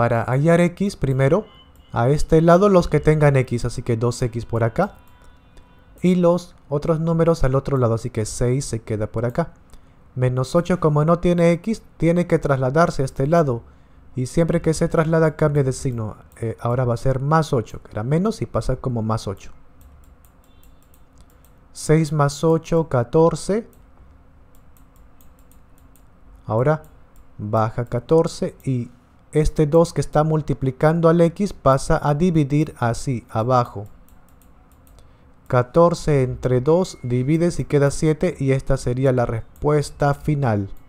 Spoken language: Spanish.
para hallar x primero a este lado los que tengan x, así que 2x por acá. Y los otros números al otro lado, así que 6 se queda por acá. Menos 8 como no tiene x, tiene que trasladarse a este lado. Y siempre que se traslada cambia de signo. Eh, ahora va a ser más 8, que era menos y pasa como más 8. 6 más 8, 14. Ahora baja 14 y este 2 que está multiplicando al x pasa a dividir así, abajo. 14 entre 2 divides y queda 7 y esta sería la respuesta final.